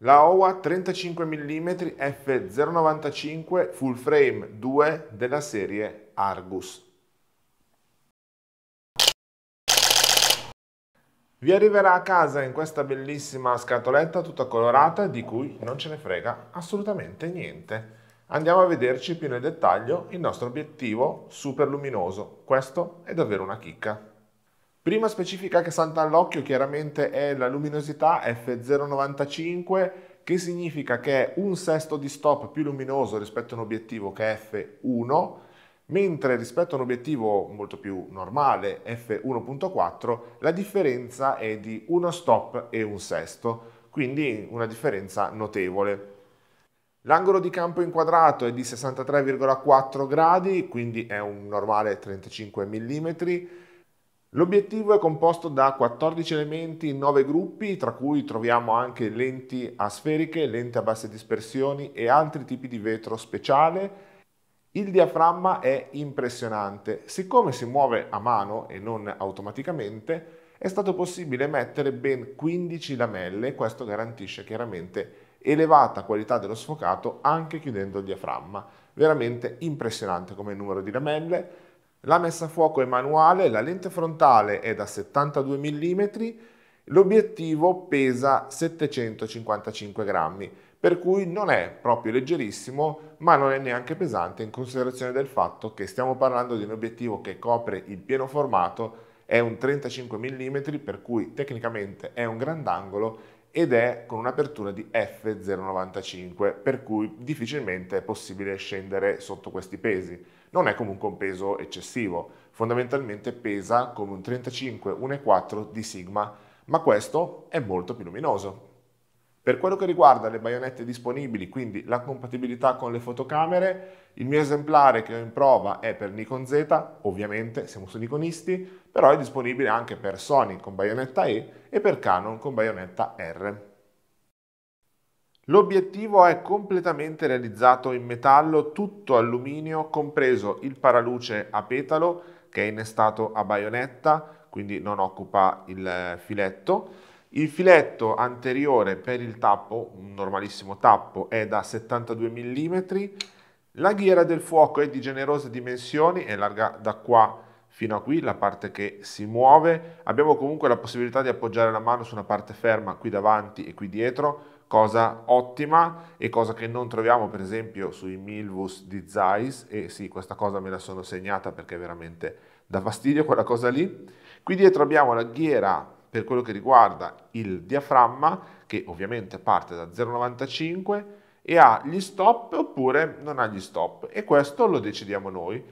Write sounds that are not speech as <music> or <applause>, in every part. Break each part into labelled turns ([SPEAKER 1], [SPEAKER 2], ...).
[SPEAKER 1] La OWA 35 mm f095 full frame 2 della serie Argus. Vi arriverà a casa in questa bellissima scatoletta tutta colorata di cui non ce ne frega assolutamente niente. Andiamo a vederci più nel dettaglio il nostro obiettivo super luminoso. Questo è davvero una chicca. Prima specifica che salta all'occhio chiaramente è la luminosità F095 che significa che è un sesto di stop più luminoso rispetto a un obiettivo che è F1 mentre rispetto a un obiettivo molto più normale F1.4 la differenza è di uno stop e un sesto quindi una differenza notevole. L'angolo di campo inquadrato è di 63,4 gradi, quindi è un normale 35 mm, L'obiettivo è composto da 14 elementi in 9 gruppi, tra cui troviamo anche lenti asferiche, lenti a basse dispersioni e altri tipi di vetro speciale. Il diaframma è impressionante. Siccome si muove a mano e non automaticamente, è stato possibile mettere ben 15 lamelle e questo garantisce chiaramente elevata qualità dello sfocato anche chiudendo il diaframma. Veramente impressionante come numero di lamelle. La messa a fuoco è manuale, la lente frontale è da 72 mm, l'obiettivo pesa 755 grammi, per cui non è proprio leggerissimo, ma non è neanche pesante in considerazione del fatto che stiamo parlando di un obiettivo che copre il pieno formato, è un 35 mm, per cui tecnicamente è un grandangolo ed è con un'apertura di F0,95 per cui difficilmente è possibile scendere sotto questi pesi. Non è comunque un peso eccessivo, fondamentalmente pesa come un 35 1,4 di sigma, ma questo è molto più luminoso per quello che riguarda le baionette disponibili, quindi la compatibilità con le fotocamere, il mio esemplare che ho in prova è per Nikon Z, ovviamente siamo su Nikonisti, però è disponibile anche per Sony con baionetta E e per Canon con baionetta R. L'obiettivo è completamente realizzato in metallo, tutto alluminio, compreso il paraluce a petalo che è innestato a baionetta, quindi non occupa il filetto, il filetto anteriore per il tappo, un normalissimo tappo, è da 72 mm. La ghiera del fuoco è di generose dimensioni, è larga da qua fino a qui, la parte che si muove. Abbiamo comunque la possibilità di appoggiare la mano su una parte ferma qui davanti e qui dietro, cosa ottima e cosa che non troviamo per esempio sui Milvus di Zeiss e sì questa cosa me la sono segnata perché veramente dà fastidio quella cosa lì qui dietro abbiamo la ghiera per quello che riguarda il diaframma, che ovviamente parte da 0,95 e ha gli stop oppure non ha gli stop e questo lo decidiamo noi.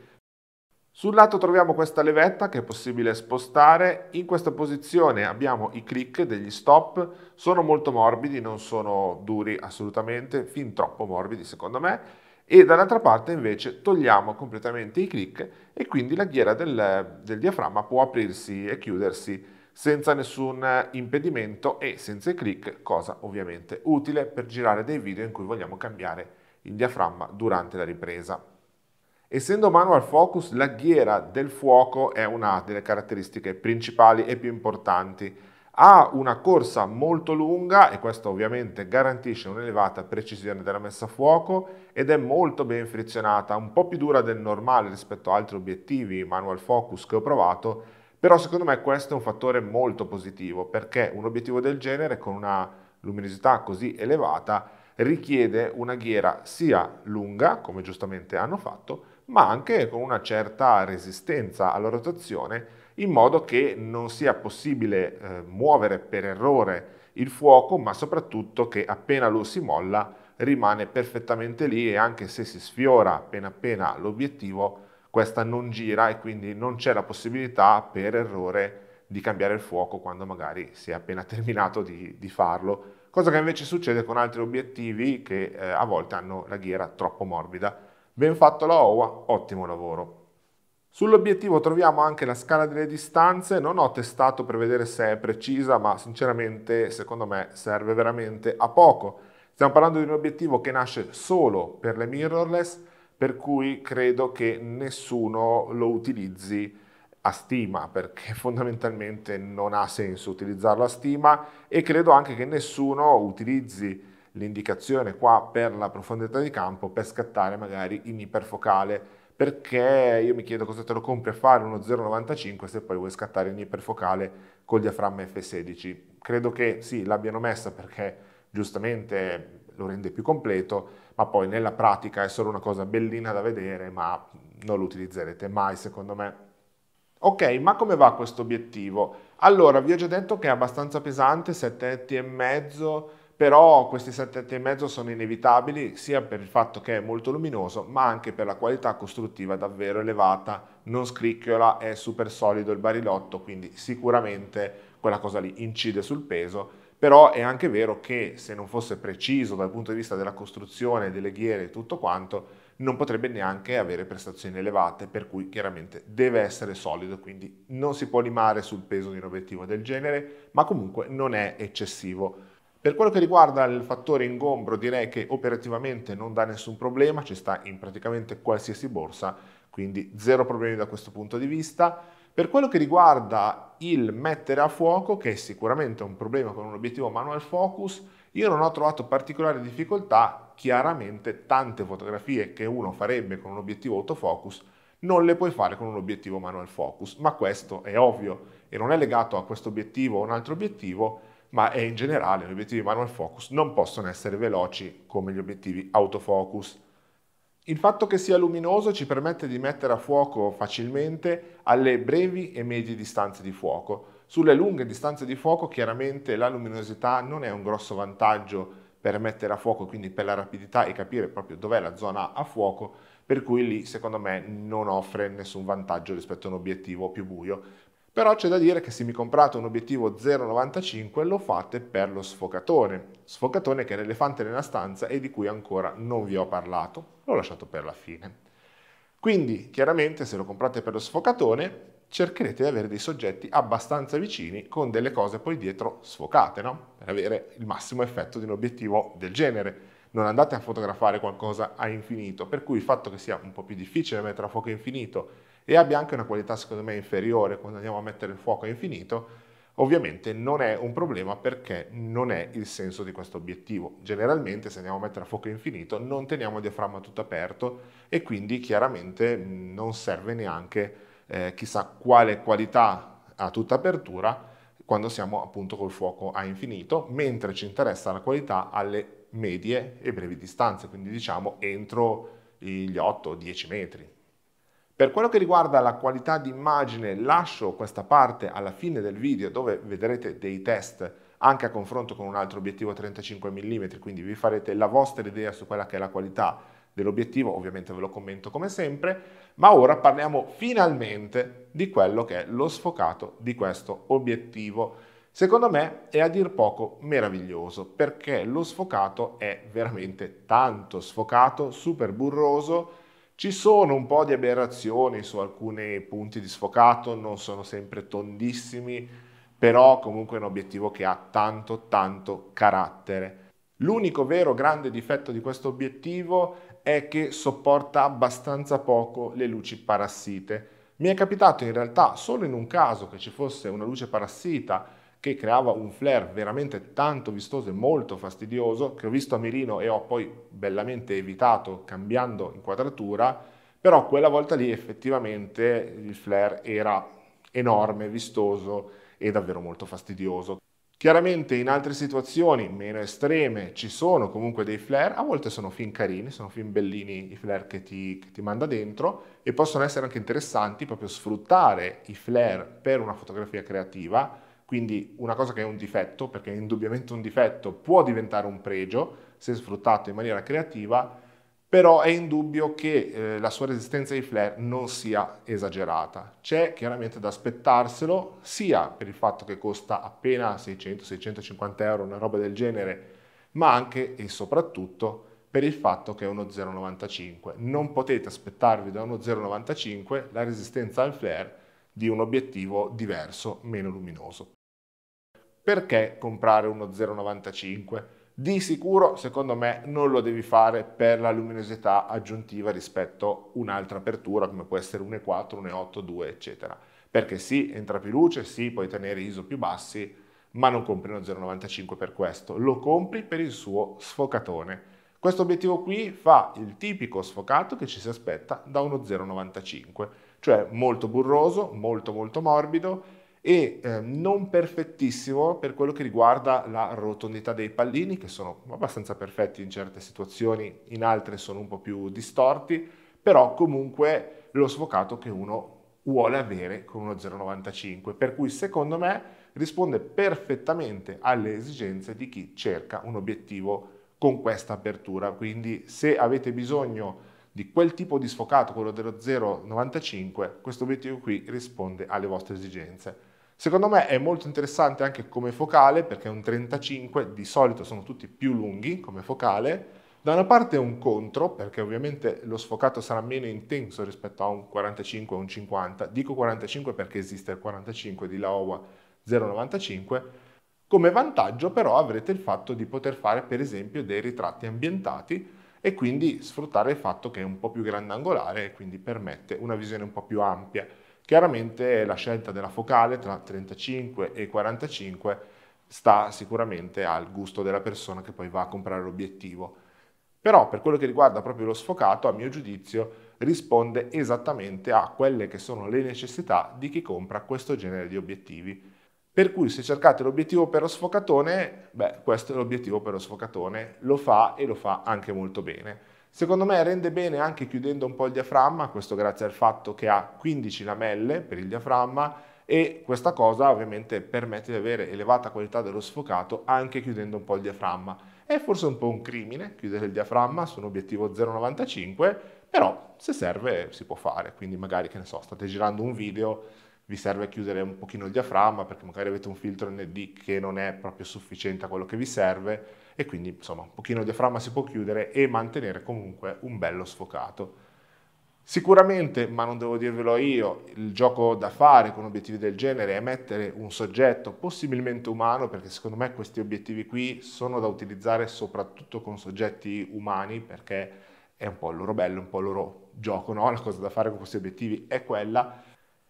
[SPEAKER 1] Sul lato troviamo questa levetta che è possibile spostare, in questa posizione abbiamo i click degli stop, sono molto morbidi, non sono duri assolutamente, fin troppo morbidi secondo me, e dall'altra parte invece togliamo completamente i click e quindi la ghiera del, del diaframma può aprirsi e chiudersi senza nessun eh, impedimento e senza i click, cosa ovviamente utile per girare dei video in cui vogliamo cambiare il diaframma durante la ripresa. Essendo manual focus, la ghiera del fuoco è una delle caratteristiche principali e più importanti. Ha una corsa molto lunga e questo ovviamente garantisce un'elevata precisione della messa a fuoco ed è molto ben frizionata, un po' più dura del normale rispetto a altri obiettivi manual focus che ho provato, però secondo me questo è un fattore molto positivo perché un obiettivo del genere con una luminosità così elevata richiede una ghiera sia lunga, come giustamente hanno fatto, ma anche con una certa resistenza alla rotazione in modo che non sia possibile eh, muovere per errore il fuoco, ma soprattutto che appena lo si molla rimane perfettamente lì e anche se si sfiora appena appena l'obiettivo questa non gira e quindi non c'è la possibilità per errore di cambiare il fuoco quando magari si è appena <laughs> terminato di, di farlo, cosa che invece succede con altri obiettivi che eh, a volte hanno la ghiera troppo morbida. Ben fatto la OWA, ottimo lavoro. Sull'obiettivo troviamo anche la scala delle distanze, non ho testato per vedere se è precisa, ma sinceramente secondo me serve veramente a poco. Stiamo parlando di un obiettivo che nasce solo per le mirrorless, per cui credo che nessuno lo utilizzi a stima perché <laughs> fondamentalmente non ha senso utilizzarlo a stima e credo anche che nessuno utilizzi l'indicazione qua per la profondità di campo per scattare magari in iperfocale perché io mi chiedo cosa te lo compri a fare uno 0,95 se poi vuoi scattare in iperfocale col diaframma F16 credo che sì l'abbiano messa perché giustamente lo rende più completo ma poi nella pratica è solo una cosa bellina da vedere, ma non lo utilizzerete mai secondo me. Ok, ma come va questo obiettivo? Allora, vi ho già detto che è abbastanza pesante, 7,5, però questi 7,5 sono inevitabili sia per il fatto che è molto luminoso, ma anche per la qualità costruttiva davvero elevata, non scricchiola, è super solido il barilotto, quindi sicuramente quella cosa lì incide sul peso però è anche vero che se non fosse preciso dal punto di vista della costruzione delle ghiere e tutto quanto, non potrebbe neanche avere prestazioni elevate, per cui chiaramente deve essere solido, quindi non si può limare sul peso di un obiettivo del genere, ma comunque non è eccessivo. Per quello che riguarda il fattore ingombro, direi che operativamente non dà nessun problema, ci sta in praticamente qualsiasi borsa, quindi zero problemi da questo punto di vista. Per quello che riguarda il mettere a fuoco, che è sicuramente un problema con un obiettivo manual focus, io non ho trovato particolari difficoltà, chiaramente tante fotografie che uno farebbe con un obiettivo autofocus non le puoi fare con un obiettivo manual focus, ma questo è ovvio e non è legato a questo obiettivo o un altro obiettivo, ma è in generale gli obiettivi manual focus non possono essere veloci come gli obiettivi autofocus. Il fatto che sia luminoso ci permette di mettere a fuoco facilmente alle brevi e medie distanze di fuoco. Sulle lunghe distanze di fuoco chiaramente la luminosità non è un grosso vantaggio per mettere a fuoco, quindi per la rapidità e capire proprio dov'è la zona a fuoco, per cui lì secondo me non offre nessun vantaggio rispetto a un obiettivo più buio. Però c'è da dire che se mi comprate un obiettivo 0,95 lo fate per lo sfocatone, sfocatone che è l'elefante nella stanza e di cui ancora non vi ho parlato, l'ho lasciato per la fine. Quindi chiaramente se lo comprate per lo sfocatone cercherete di avere dei soggetti abbastanza vicini con delle cose poi dietro sfocate, no? per avere il massimo effetto di un obiettivo del genere. Non andate a fotografare qualcosa a infinito, per cui il fatto che sia un po' più difficile mettere a fuoco infinito e abbia anche una qualità secondo me inferiore quando andiamo a mettere il fuoco a infinito, ovviamente non è un problema perché non è il senso di questo obiettivo. Generalmente se andiamo a mettere a fuoco infinito non teniamo il diaframma tutto aperto e quindi chiaramente non serve neanche eh, chissà quale qualità a tutta apertura quando siamo appunto col fuoco a infinito, mentre ci interessa la qualità alle medie e brevi distanze, quindi diciamo entro gli 8-10 metri. Per quello che riguarda la qualità d'immagine, lascio questa parte alla fine del video dove vedrete dei test anche a confronto con un altro obiettivo 35 mm, quindi vi farete la vostra idea su quella che è la qualità dell'obiettivo, ovviamente ve lo commento come sempre, ma ora parliamo finalmente di quello che è lo sfocato di questo obiettivo. Secondo me è a dir poco meraviglioso perché lo sfocato è veramente tanto sfocato, super burroso, ci sono un po' di aberrazioni su alcuni punti di sfocato, non sono sempre tondissimi, però comunque è un obiettivo che ha tanto tanto carattere. L'unico vero grande difetto di questo obiettivo è che sopporta abbastanza poco le luci parassite. Mi è capitato in realtà solo in un caso che ci fosse una luce parassita che creava un flare veramente tanto vistoso e molto fastidioso, che ho visto a Mirino e ho poi bellamente evitato cambiando inquadratura, però quella volta lì effettivamente il flare era enorme, vistoso e davvero molto fastidioso. Chiaramente in altre situazioni meno estreme ci sono comunque dei flare, a volte sono fin carini, sono fin bellini i flare che ti, che ti manda dentro e possono essere anche interessanti proprio sfruttare i flare per una fotografia creativa quindi una cosa che è un difetto, perché è indubbiamente un difetto, può diventare un pregio se sfruttato in maniera creativa, però è indubbio che eh, la sua resistenza ai flare non sia esagerata. C'è chiaramente da aspettarselo, sia per il fatto che costa appena 600-650 euro, una roba del genere, ma anche e soprattutto per il fatto che è uno 0,95. Non potete aspettarvi da uno 0,95 la resistenza al flare di un obiettivo diverso, meno luminoso perché comprare uno 0,95? Di sicuro, secondo me, non lo devi fare per la luminosità aggiuntiva rispetto a un'altra apertura, come può essere 1,4, 1,8, 2, eccetera. Perché sì, entra più luce, sì, puoi tenere ISO più bassi, ma non compri uno 0,95 per questo, lo compri per il suo sfocatone. Questo obiettivo qui fa il tipico sfocato che ci si aspetta da uno 0,95, cioè molto burroso, molto molto morbido, e eh, non perfettissimo per quello che riguarda la rotondità dei pallini, che sono abbastanza perfetti in certe situazioni, in altre sono un po' più distorti, però comunque lo sfocato che uno vuole avere con uno 0,95, per cui secondo me risponde perfettamente alle esigenze di chi cerca un obiettivo con questa apertura, quindi se avete bisogno di quel tipo di sfocato, quello dello 0,95, questo obiettivo qui risponde alle vostre esigenze. Secondo me è molto interessante anche come focale, perché un 35 di solito sono tutti più lunghi come focale, da una parte è un contro, perché ovviamente lo sfocato sarà meno intenso rispetto a un 45 o un 50. Dico 45 perché esiste il 45 di Laowa 095. Come vantaggio però avrete il fatto di poter fare per esempio dei ritratti ambientati e quindi sfruttare il fatto che è un po' più grandangolare e quindi permette una visione un po' più ampia. Chiaramente la scelta della focale tra 35 e 45 sta sicuramente al gusto della persona che poi va a comprare l'obiettivo. Però per quello che riguarda proprio lo sfocato, a mio giudizio, risponde esattamente a quelle che sono le necessità di chi compra questo genere di obiettivi. Per cui se cercate l'obiettivo per lo sfocatone, beh, questo è l'obiettivo per lo sfocatone, lo fa e lo fa anche molto bene. Secondo me rende bene anche chiudendo un po' il diaframma, questo grazie al fatto che ha 15 lamelle per il diaframma e questa cosa ovviamente permette di avere elevata qualità dello sfocato anche chiudendo un po' il diaframma. È forse un po' un crimine chiudere il diaframma su un obiettivo 0,95, però se serve si può fare, quindi magari che ne so, state girando un video, vi serve chiudere un pochino il diaframma perché magari avete un filtro ND che non è proprio sufficiente a quello che vi serve, e quindi insomma un pochino il diaframma si può chiudere e mantenere comunque un bello sfocato. Sicuramente, ma non devo dirvelo io, il gioco da fare con obiettivi del genere è mettere un soggetto possibilmente umano, perché secondo me questi obiettivi qui sono da utilizzare soprattutto con soggetti umani, perché è un po' il loro bello, un po' il loro gioco, no? La cosa da fare con questi obiettivi è quella.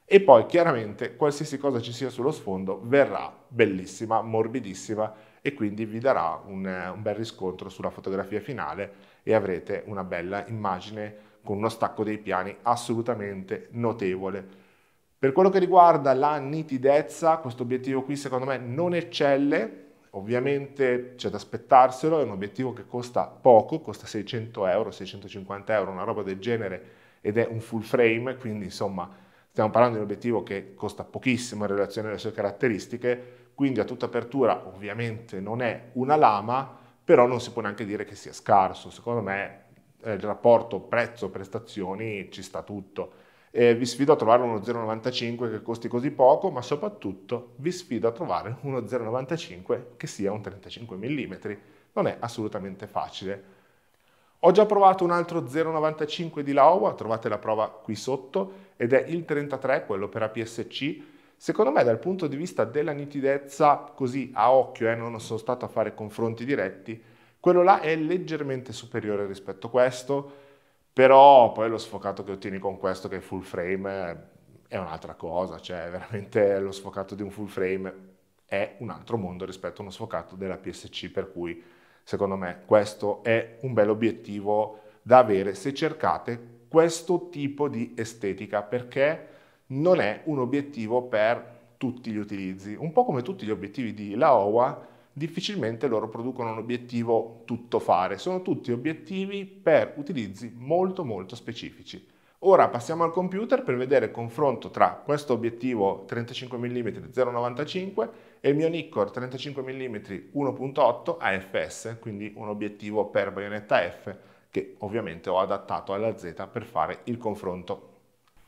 [SPEAKER 1] E poi chiaramente qualsiasi cosa ci sia sullo sfondo verrà bellissima, morbidissima e quindi vi darà un, un bel riscontro sulla fotografia finale e avrete una bella immagine con uno stacco dei piani assolutamente notevole. Per quello che riguarda la nitidezza, questo obiettivo qui secondo me non eccelle, ovviamente c'è da aspettarselo, è un obiettivo che costa poco, costa 600 euro, 650 euro, una roba del genere, ed è un full frame, quindi insomma stiamo parlando di un obiettivo che costa pochissimo in relazione alle sue caratteristiche, quindi a tutta apertura ovviamente non è una lama, però non si può neanche dire che sia scarso, secondo me eh, il rapporto prezzo-prestazioni ci sta tutto. Eh, vi sfido a trovare uno 0,95 che costi così poco, ma soprattutto vi sfido a trovare uno 0,95 che sia un 35 mm. Non è assolutamente facile. Ho già provato un altro 0,95 di Laowa, trovate la prova qui sotto, ed è il 33, quello per APS-C, Secondo me dal punto di vista della nitidezza, così a occhio, eh, non sono stato a fare confronti diretti, quello là è leggermente superiore rispetto a questo, però poi lo sfocato che ottieni con questo che è full frame è un'altra cosa, cioè veramente lo sfocato di un full frame è un altro mondo rispetto a uno sfocato della PSC, per cui secondo me questo è un bel obiettivo da avere se cercate questo tipo di estetica, perché non è un obiettivo per tutti gli utilizzi. Un po' come tutti gli obiettivi di Laowa, difficilmente loro producono un obiettivo tutto fare, sono tutti obiettivi per utilizzi molto molto specifici. Ora passiamo al computer per vedere il confronto tra questo obiettivo 35 mm 0.95 e il mio Nikkor 35 mm 1.8 AFS, quindi un obiettivo per baionetta F che ovviamente ho adattato alla Z per fare il confronto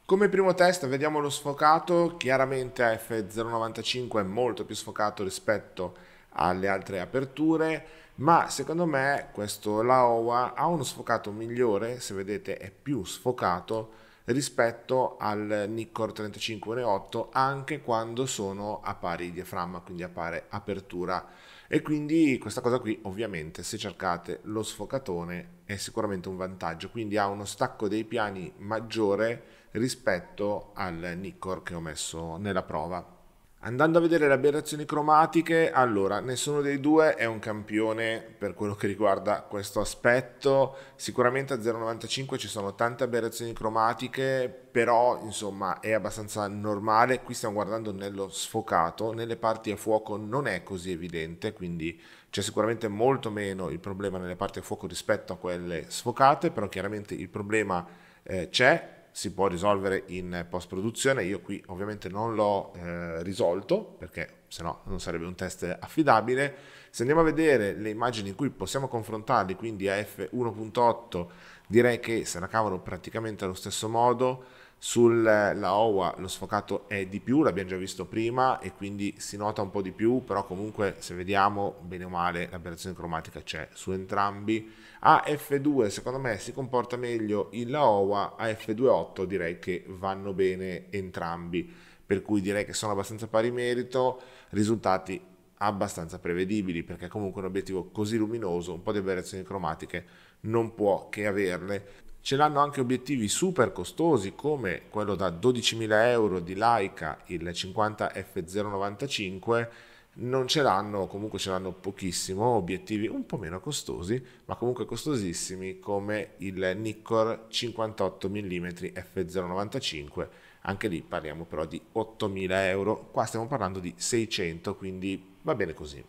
[SPEAKER 1] come primo test vediamo lo sfocato, chiaramente F095 è molto più sfocato rispetto alle altre aperture, ma secondo me questo Laowa ha uno sfocato migliore, se vedete è più sfocato rispetto al Nikkor 3518 anche quando sono a pari diaframma, quindi a pari apertura. E quindi questa cosa qui ovviamente se cercate lo sfocatone è sicuramente un vantaggio, quindi ha uno stacco dei piani maggiore rispetto al Nikkor che ho messo nella prova. Andando a vedere le aberrazioni cromatiche, allora nessuno dei due è un campione per quello che riguarda questo aspetto. Sicuramente a 0,95 ci sono tante aberrazioni cromatiche, però insomma è abbastanza normale. Qui stiamo guardando nello sfocato, nelle parti a fuoco non è così evidente, quindi c'è sicuramente molto meno il problema nelle parti a fuoco rispetto a quelle sfocate, però chiaramente il problema eh, c'è si può risolvere in post produzione. Io qui ovviamente non l'ho eh, risolto perché sennò non sarebbe un test affidabile. Se andiamo a vedere le immagini in cui possiamo confrontarli, quindi a f1.8, direi che se la cavano praticamente allo stesso modo. Sulla eh, OWA lo sfocato è di più, l'abbiamo già visto prima e quindi si nota un po' di più, però comunque se vediamo bene o male l'aberrazione cromatica c'è su entrambi. A F2 secondo me si comporta meglio la OWA, a F2.8 direi che vanno bene entrambi, per cui direi che sono abbastanza pari merito, risultati abbastanza prevedibili perché comunque un obiettivo così luminoso, un po' di aberrazioni cromatiche non può che averle ce l'hanno anche obiettivi super costosi come quello da 12.000 euro di Leica, il 50 F095, non ce l'hanno, comunque ce l'hanno pochissimo, obiettivi un po' meno costosi, ma comunque costosissimi come il Nikkor 58 mm F095, anche lì parliamo però di 8.000 euro, qua stiamo parlando di 600, quindi va bene così.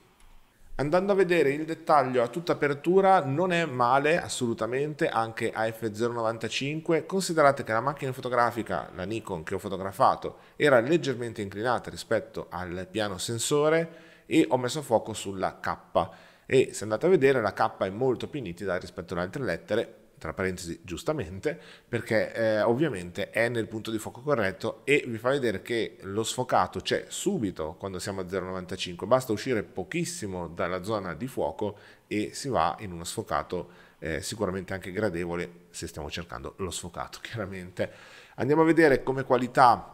[SPEAKER 1] Andando a vedere il dettaglio a tutta apertura non è male assolutamente anche a f 095 considerate che la macchina fotografica, la Nikon che ho fotografato, era leggermente inclinata rispetto al piano sensore e ho messo fuoco sulla K e se andate a vedere la K è molto più nitida rispetto alle altre lettere tra parentesi giustamente, perché eh, ovviamente è nel punto di fuoco corretto e vi fa vedere che lo sfocato c'è subito quando siamo a 0,95, basta uscire pochissimo dalla zona di fuoco e si va in uno sfocato eh, sicuramente anche gradevole se stiamo cercando lo sfocato <laughs> chiaramente. Andiamo a vedere come qualità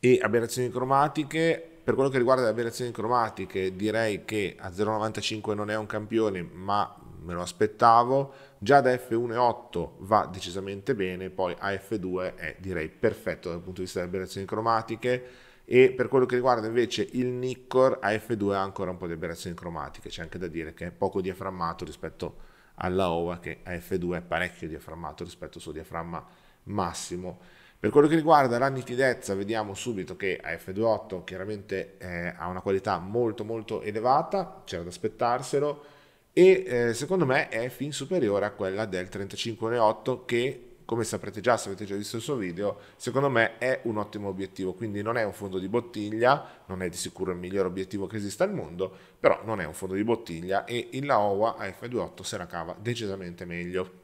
[SPEAKER 1] e aberrazioni cromatiche per quello che riguarda le aberrazioni cromatiche direi che a 0,95 non è un campione ma me lo aspettavo, già da F1.8 va decisamente bene, poi a F2 è direi perfetto dal punto di vista delle aberrazioni cromatiche e per quello che riguarda invece il Nikkor a F2 ha ancora un po' di aberrazioni cromatiche, c'è anche da dire che è poco diaframmato rispetto alla OVA che a F2 è parecchio diaframmato rispetto al suo diaframma massimo. Per quello che riguarda la nitidezza, vediamo subito che a F28 chiaramente eh, ha una qualità molto molto elevata, c'era da aspettarselo, e eh, secondo me è fin superiore a quella del 35.8 che come saprete già se avete già visto il suo video secondo me è un ottimo obiettivo quindi non è un fondo di bottiglia non è di sicuro il miglior obiettivo che esista al mondo però non è un fondo di bottiglia e il Laowa f 28 se la cava decisamente meglio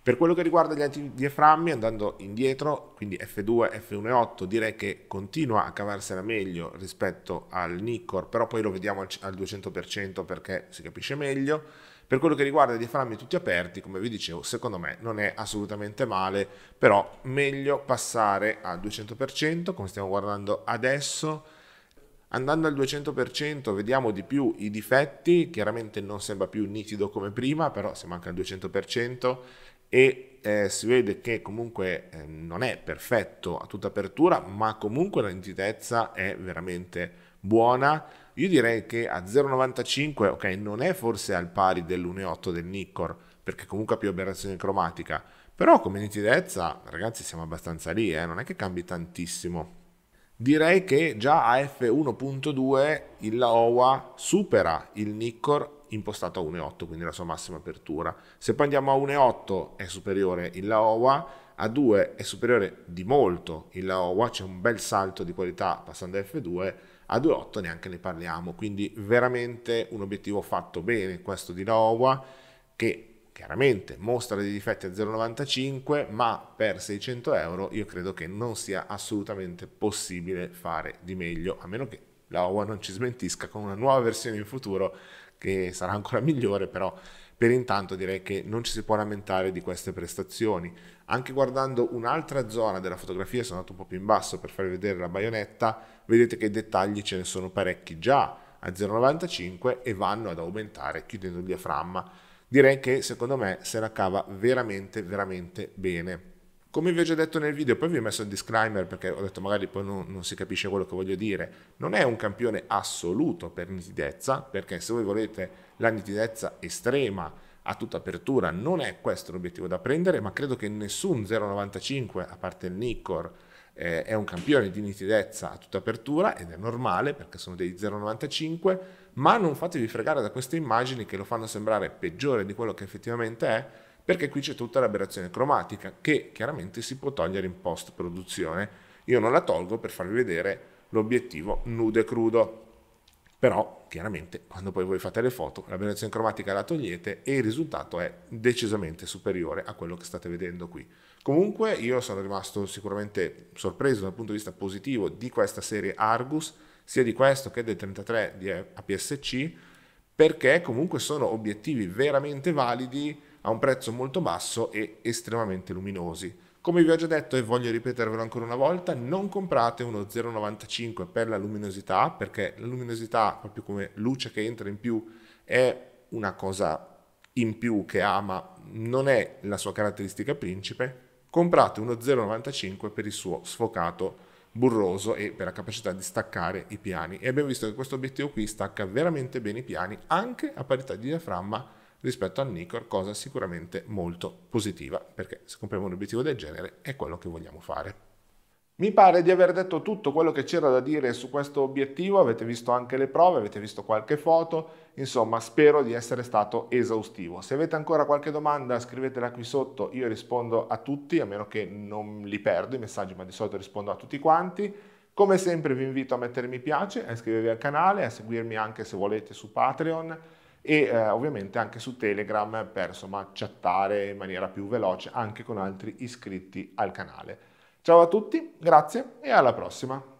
[SPEAKER 1] per quello che riguarda gli antidiaframmi, andando indietro, quindi F2, F1 e 8, direi che continua a cavarsela meglio rispetto al Nikkor, però poi lo vediamo al 200% perché si capisce meglio. Per quello che riguarda i diaframmi tutti aperti, come vi dicevo, secondo me non è assolutamente male, però meglio passare al 200%, come stiamo guardando adesso, Andando al 200% vediamo di più i difetti, chiaramente non sembra più nitido come prima, però se manca il 200% e eh, si vede che comunque eh, non è perfetto a tutta apertura, ma comunque la nitidezza è veramente buona. Io direi che a 0,95, ok, non è forse al pari dell'1,8 del Nikkor, perché comunque ha più aberrazione cromatica, però come nitidezza, ragazzi, siamo abbastanza lì, eh? non è che cambi tantissimo. Direi che già a F1.2 il Laowa supera il Nikkor impostato a 1,8, quindi la sua massima apertura. Se poi andiamo a 1,8 è superiore il Laowa, a 2 è superiore di molto il Laowa, c'è un bel salto di qualità passando a F2, a 2,8 neanche ne parliamo, quindi veramente un obiettivo fatto bene questo di Laowa che chiaramente mostra dei difetti a 0,95 ma per 600 euro io credo che non sia assolutamente possibile fare di meglio a meno che la OWA non ci smentisca con una nuova versione in futuro che sarà ancora <laughs> migliore, però per intanto direi che non ci si può lamentare di queste prestazioni. Anche guardando un'altra zona della fotografia, sono andato un po' più in basso per farvi vedere la baionetta, vedete che i dettagli ce ne sono parecchi già a 0,95 e vanno ad aumentare chiudendo il diaframma. Direi che secondo me se la cava veramente veramente bene. Come vi ho già detto nel video, poi vi ho messo il disclaimer perché ho detto magari poi non, non, si capisce quello che voglio dire, non è un campione assoluto per nitidezza, perché se voi volete la nitidezza estrema a tutta apertura, non è questo l'obiettivo da prendere, ma credo che nessun 0,95, a parte il Nikkor, eh, è un campione di nitidezza a tutta apertura ed è normale perché sono dei 0,95, ma non fatevi fregare da queste immagini che lo fanno sembrare peggiore di quello che effettivamente è, perché qui c'è tutta l'aberrazione cromatica che chiaramente si può togliere in post produzione. Io non la tolgo per farvi vedere l'obiettivo nudo e crudo. Però chiaramente quando poi voi fate le foto l'aberrazione cromatica la togliete e il risultato è decisamente superiore a quello che state vedendo qui. Comunque io sono rimasto sicuramente sorpreso dal punto di vista positivo di questa serie Argus, sia di questo che del 33 di APS-C, perché comunque sono obiettivi veramente validi a un prezzo molto basso e estremamente luminosi. Come vi ho già detto e voglio ripetervelo ancora una volta, non comprate uno 0,95 per la luminosità, perché la luminosità, proprio come luce che entra in più, è una cosa in più che ha, ma non è la sua caratteristica principe. Comprate uno 0,95 per il suo sfocato burroso e per la capacità di staccare i piani. E abbiamo visto che questo obiettivo qui stacca veramente bene i piani anche a parità di diaframma rispetto al Nicor, cosa sicuramente molto positiva, perché se compriamo un obiettivo del genere è quello che vogliamo fare. Mi pare di aver detto tutto quello che c'era da dire su questo obiettivo, avete visto anche le prove, avete visto qualche foto, insomma spero di essere stato esaustivo. Se avete ancora qualche domanda scrivetela qui sotto, io rispondo a tutti, a meno che non li perdo i messaggi, ma di solito rispondo a tutti quanti. Come sempre vi invito a mettere mi piace, a iscrivervi al canale, a seguirmi anche se volete su Patreon e eh, ovviamente anche su Telegram per insomma chattare in maniera più veloce anche con altri iscritti al canale. Ciao a tutti, grazie e alla prossima!